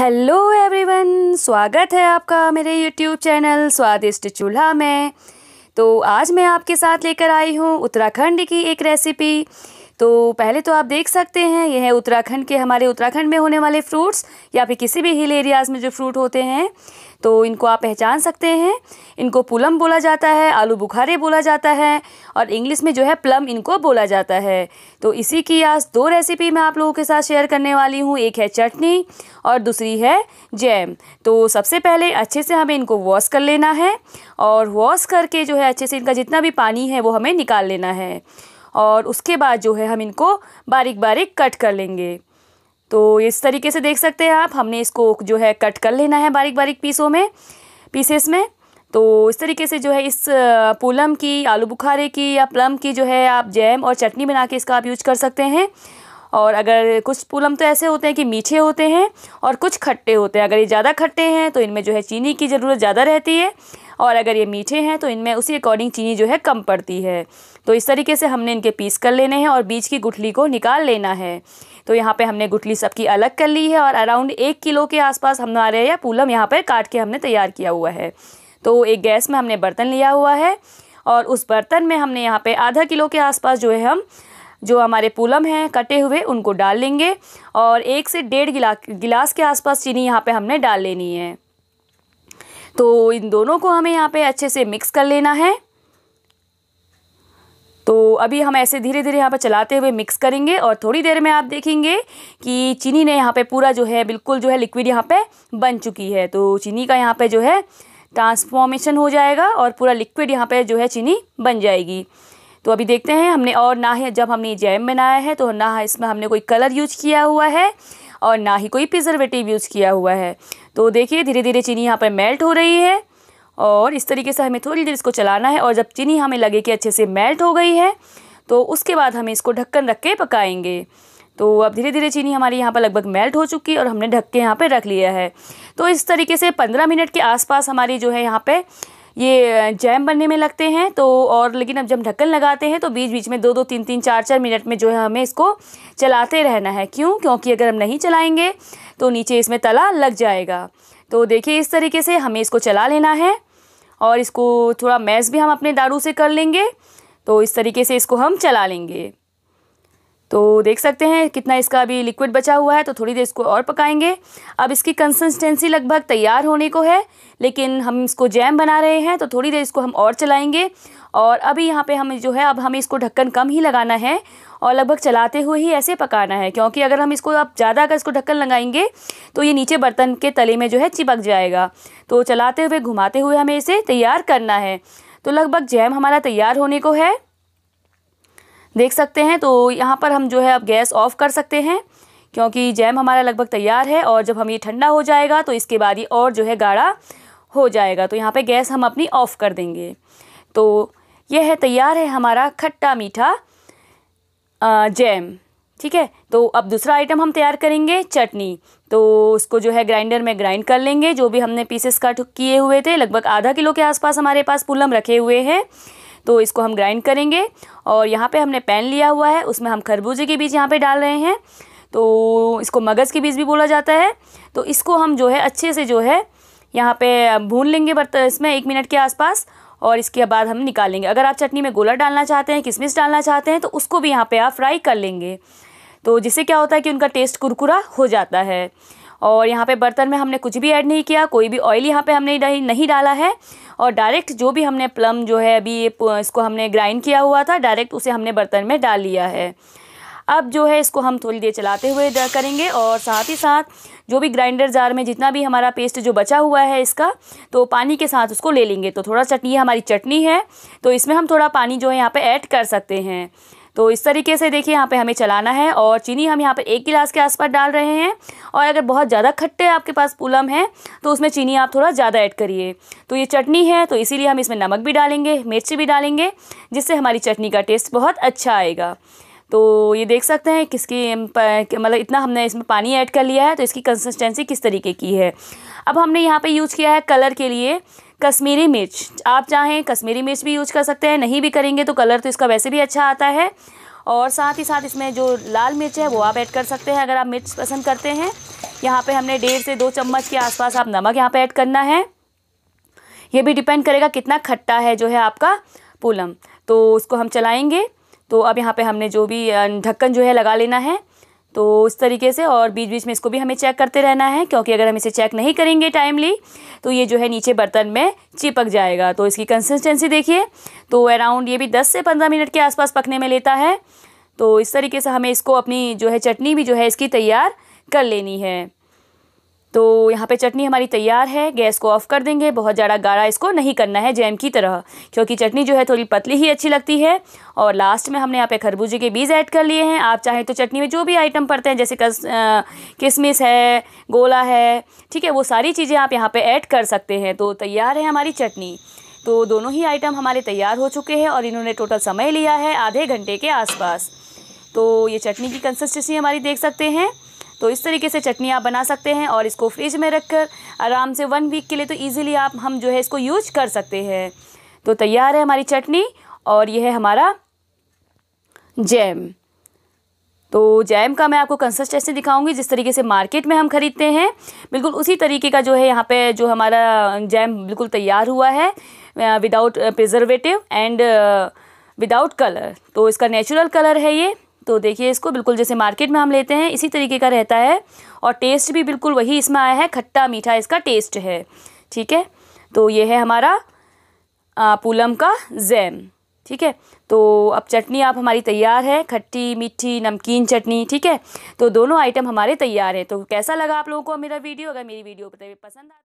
hello everyone स्वागत है आपका मेरे यूट्यूब चैनल स्वादिष्ट चूल्हा में तो आज मैं आपके साथ लेकर आई हूँ उत्तराखंड की एक रेसिपी तो पहले तो आप देख सकते हैं यह है उत्तराखंड के हमारे उत्तराखंड में होने वाले फ्रूट्स या फिर किसी भी हिल एरियाज़ में जो फ्रूट होते हैं तो इनको आप पहचान सकते हैं इनको पुलम बोला जाता है आलू बुखारे बोला जाता है और इंग्लिश में जो है प्लम इनको बोला जाता है तो इसी की आज दो रेसिपी मैं आप लोगों के साथ शेयर करने वाली हूँ एक है चटनी और दूसरी है जैम तो सबसे पहले अच्छे से हमें इनको वॉश कर लेना है और वॉश करके जो है अच्छे से इनका जितना भी पानी है वो हमें निकाल लेना है और उसके बाद जो है हम इनको बारीक बारीक कट कर लेंगे तो इस तरीके से देख सकते हैं आप हमने इसको जो है कट कर लेना है बारीक बारीक पीसों में पीसेस में तो इस तरीके से जो है इस पूलम की आलू बुखारे की या प्लम की जो है आप जैम और चटनी बना के इसका आप यूज कर सकते हैं और अगर कुछ पूलम तो ऐसे होते हैं कि मीठे होते हैं और कुछ खट्टे होते हैं अगर ये ज़्यादा खट्टे हैं तो इनमें जो है चीनी की ज़रूरत ज़्यादा रहती है और अगर ये मीठे हैं तो इनमें उसी अकॉर्डिंग चीनी जो है कम पड़ती है तो इस तरीके से हमने इनके पीस कर लेने हैं और बीज की गुठली को निकाल लेना है तो यहाँ पे हमने गुठली सबकी अलग कर ली है और अराउंड एक किलो के आसपास हमारे या पूलम यहाँ पर काट के हमने तैयार किया हुआ है तो एक गैस में हमने बर्तन लिया हुआ है और उस बर्तन में हमने यहाँ पर आधा किलो के आसपास जो है हम जो हमारे पूलम हैं कटे हुए उनको डाल लेंगे और एक से डेढ़ गिला गिलास के आसपास चीनी यहाँ पे हमने डाल लेनी है तो इन दोनों को हमें यहाँ पे अच्छे से मिक्स कर लेना है तो अभी हम ऐसे धीरे धीरे यहाँ पर चलाते हुए मिक्स करेंगे और थोड़ी देर में आप देखेंगे कि चीनी ने यहाँ पे पूरा जो है बिल्कुल जो है लिक्विड यहाँ पे बन चुकी है तो चीनी का यहाँ पे जो है ट्रांसफॉर्मेशन हो जाएगा और पूरा लिक्विड यहाँ पे जो है चीनी बन जाएगी तो अभी देखते हैं हमने और ना ही जब हमने जैम बनाया है तो ना इसमें हमने कोई कलर यूज किया हुआ है और ना ही कोई प्रिजर्वेटिव यूज़ किया हुआ है तो देखिए धीरे धीरे चीनी यहाँ पर मेल्ट हो रही है और इस तरीके से हमें थोड़ी देर इसको चलाना है और जब चीनी हमें लगे कि अच्छे से मेल्ट हो गई है तो उसके बाद हमें इसको ढक्कन रख के पकाएंगे तो अब धीरे धीरे चीनी हमारे यहाँ पर लगभग मेल्ट हो चुकी है और हमने ढक के यहाँ पर रख लिया है तो इस तरीके से पंद्रह मिनट के आसपास हमारी जो है यहाँ पर ये जैम बनने में लगते हैं तो और लेकिन अब जब ढक्कन लगाते हैं तो बीच बीच में दो दो तीन तीन चार चार मिनट में जो है हमें इसको चलाते रहना है क्यों क्योंकि अगर हम नहीं चलाएँगे तो नीचे इसमें तला लग जाएगा तो देखिए इस तरीके से हमें इसको चला लेना है और इसको थोड़ा मैस भी हम अपने दारू से कर लेंगे तो इस तरीके से इसको हम चला लेंगे तो देख सकते हैं कितना इसका अभी लिक्विड बचा हुआ है तो थोड़ी देर इसको और पकाएंगे अब इसकी कंसिस्टेंसी लगभग तैयार होने को है लेकिन हम इसको जैम बना रहे हैं तो थोड़ी देर इसको हम और चलाएंगे और अभी यहाँ पे हम जो है अब हमें इसको ढक्कन कम ही लगाना है और लगभग चलाते हुए ही ऐसे पकाना है क्योंकि अगर हम इसको अब ज़्यादा अगर इसको ढक्कन लगाएंगे तो ये नीचे बर्तन के तले में जो है चिपक जाएगा तो चलाते हुए घुमाते हुए हमें इसे तैयार करना है तो लगभग जैम हमारा तैयार होने को है देख सकते हैं तो यहाँ पर हम जो है अब गैस ऑफ़ कर सकते हैं क्योंकि जैम हमारा लगभग तैयार है और जब हम ये ठंडा हो जाएगा तो इसके बाद ये और जो है गाढ़ा हो जाएगा तो यहाँ पे गैस हम अपनी ऑफ़ कर देंगे तो यह है तैयार है हमारा खट्टा मीठा जैम ठीक है तो अब दूसरा आइटम हम तैयार करेंगे चटनी तो उसको जो है ग्राइंडर में ग्राइंड कर लेंगे जो भी हमने पीसेस कट किए हुए थे लगभग आधा किलो के आसपास हमारे पास पुलम रखे हुए हैं तो इसको हम ग्राइंड करेंगे और यहाँ पे हमने पैन लिया हुआ है उसमें हम खरबूजे के बीज यहाँ पे डाल रहे हैं तो इसको मगज़ के बीज भी बोला जाता है तो इसको हम जो है अच्छे से जो है यहाँ पे भून लेंगे बर्त इसमें एक मिनट के आसपास और इसके बाद हम निकाल लेंगे अगर आप चटनी में गोला डालना चाहते हैं किशमिश डालना चाहते हैं तो उसको भी यहाँ पर आप फ्राई कर लेंगे तो जिससे क्या होता है कि उनका टेस्ट कुरकुरा हो जाता है और यहाँ पे बर्तन में हमने कुछ भी ऐड नहीं किया कोई भी ऑयल यहाँ पे हमने नहीं डाला है और डायरेक्ट जो भी हमने प्लम जो है अभी ये इसको हमने ग्राइंड किया हुआ था डायरेक्ट उसे हमने बर्तन में डाल लिया है अब जो है इसको हम थोड़ी देर चलाते हुए करेंगे और साथ ही साथ जो भी ग्राइंडर जार में जितना भी हमारा पेस्ट जो बचा हुआ है इसका तो पानी के साथ उसको ले लेंगे तो थोड़ा चटनी हमारी चटनी है तो इसमें हम थोड़ा पानी जो है यहाँ पे ऐड कर सकते हैं तो इस तरीके से देखिए यहाँ पे हमें चलाना है और चीनी हम यहाँ पर एक गिलास के आसपास डाल रहे हैं और अगर बहुत ज़्यादा खट्टे आपके पास पुलम है तो उसमें चीनी आप थोड़ा ज़्यादा ऐड करिए तो ये चटनी है तो इसीलिए हम इसमें नमक भी डालेंगे मिर्ची भी डालेंगे जिससे हमारी चटनी का टेस्ट बहुत अच्छा आएगा तो ये देख सकते हैं किसकी मतलब इतना हमने इसमें पानी ऐड कर लिया है तो इसकी कंसिस्टेंसी किस तरीके की है अब हमने यहाँ पर यूज़ किया है कलर के लिए कश्मीरी मिर्च आप चाहें कश्मीरी मिर्च भी यूज कर सकते हैं नहीं भी करेंगे तो कलर तो इसका वैसे भी अच्छा आता है और साथ ही साथ इसमें जो लाल मिर्च है वो आप ऐड कर सकते हैं अगर आप मिर्च पसंद करते हैं यहाँ पे हमने डेढ़ से दो चम्मच के आसपास आप नमक यहाँ पे ऐड करना है ये भी डिपेंड करेगा कितना खट्टा है जो है आपका पुलम तो उसको हम चलाएँगे तो अब यहाँ पर हमने जो भी ढक्कन जो है लगा लेना है तो इस तरीके से और बीच बीच में इसको भी हमें चेक करते रहना है क्योंकि अगर हम इसे चेक नहीं करेंगे टाइमली तो ये जो है नीचे बर्तन में चिपक जाएगा तो इसकी कंसिस्टेंसी देखिए तो अराउंड ये भी दस से पंद्रह मिनट के आसपास पकने में लेता है तो इस तरीके से हमें इसको अपनी जो है चटनी भी जो है इसकी तैयार कर लेनी है तो यहाँ पे चटनी हमारी तैयार है गैस को ऑफ़ कर देंगे बहुत ज़्यादा गाढ़ा इसको नहीं करना है जैम की तरह क्योंकि चटनी जो है थोड़ी पतली ही अच्छी लगती है और लास्ट में हमने यहाँ पे खरबूजे के बीज ऐड कर लिए हैं आप चाहें तो चटनी में जो भी आइटम पड़ते हैं जैसे कस किशमिश है गोला है ठीक है वो सारी चीज़ें आप यहाँ पर ऐड कर सकते हैं तो तैयार है हमारी चटनी तो दोनों ही आइटम हमारे तैयार हो चुके हैं और इन्होंने टोटल समय लिया है आधे घंटे के आसपास तो ये चटनी की कंसिस्टेंसी हमारी देख सकते हैं तो इस तरीके से चटनी आप बना सकते हैं और इसको फ्रिज में रख कर आराम से वन वीक के लिए तो ईज़िली आप हम जो है इसको यूज कर सकते हैं तो तैयार है हमारी चटनी और यह है हमारा जैम तो जैम का मैं आपको कंसिस्टेंसी दिखाऊंगी जिस तरीके से मार्केट में हम ख़रीदते हैं बिल्कुल उसी तरीके का जो है यहाँ पे जो हमारा जैम बिल्कुल तैयार हुआ है without preservative and without colour तो इसका नेचुरल कलर है ये तो देखिए इसको बिल्कुल जैसे मार्केट में हम लेते हैं इसी तरीके का रहता है और टेस्ट भी बिल्कुल वही इसमें आया है खट्टा मीठा इसका टेस्ट है ठीक है तो ये है हमारा पूलम का जैम ठीक है तो अब चटनी आप हमारी तैयार है खट्टी मीठी नमकीन चटनी ठीक है तो दोनों आइटम हमारे तैयार हैं तो कैसा लगा आप लोगों को मेरा वीडियो अगर मेरी वीडियो पसंद आ